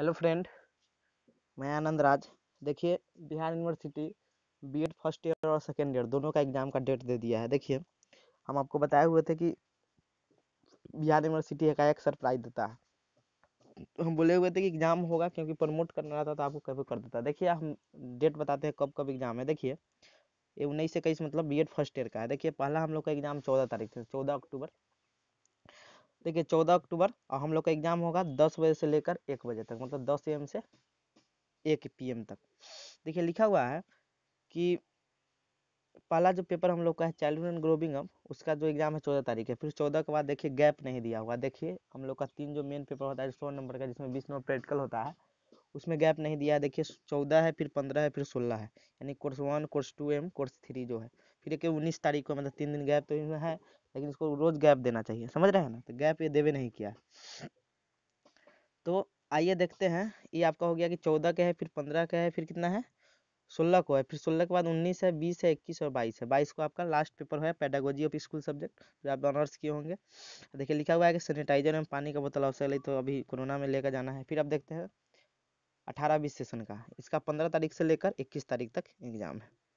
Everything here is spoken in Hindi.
हेलो फ्रेंड मैं आनंद राज देखिए Bihar university BEd first year और सेकेंड ईयर दोनों का एग्ज़ाम का डेट दे दिया है देखिए हम आपको बताए हुए थे कि बिहार यूनिवर्सिटी एकाएक सरप्राइज देता है तो हम बोले हुए थे कि एग्ज़ाम होगा क्योंकि प्रमोट करना रहता तो आपको कभी कर देता देखिए हम डेट बताते हैं कब कब एग्ज़ाम है देखिए ये उन्नीस से इक्कीस मतलब बी फर्स्ट ईयर का है देखिए पहला हम लोग का एग्ज़ाम चौदह तारीख से चौदह अक्टूबर देखिए चौदह अक्टूबर और हम लोग का एग्जाम होगा दस बजे से लेकर एक बजे तक मतलब दस एम से एक पी तक देखिए लिखा हुआ है कि पहला जो पेपर हम लोग का है चाइल्ड एंड ग्रोविंग अप उसका जो एग्जाम है चौदह तारीख है फिर चौदह के बाद देखिए गैप नहीं दिया हुआ देखिए हम लोग का तीन जो मेन पेपर होता है सौ नंबर का जिसमें बीस नंबर प्रैक्टिकल होता है उसमें गैप नहीं दिया है देखिए चौदह है फिर पंद्रह है फिर सोलह है यानी course one course two um course three जो है फिर देखिए उन्नीस तारीख को मतलब तीन दिन गैप तो है लेकिन इसको रोज गैप देना चाहिए समझ रहे हैं ना तो गैप ये देवे नहीं किया तो आइए देखते हैं ये आपका हो गया कि चौदह का है फिर पंद्रह का है फिर कितना है सोलह को है फिर सोलह के बाद उन्नीस है बीस है इक्कीस और बाईस है बाईस को आपका लास्ट पेपर है पैडागोजी ऑफ स्कूल सब्जेक्ट जो आप ऑनर्स किए होंगे देखिए लिखा हुआ है कि सैनिटाइजर में पानी का बोतल अवसर ली तो अभी कोरोना में लेकर जाना है फिर आप देखते हैं अठारह बीस सेशन का इसका पंद्रह तारीख से लेकर इक्कीस तारीख तक एग्जाम है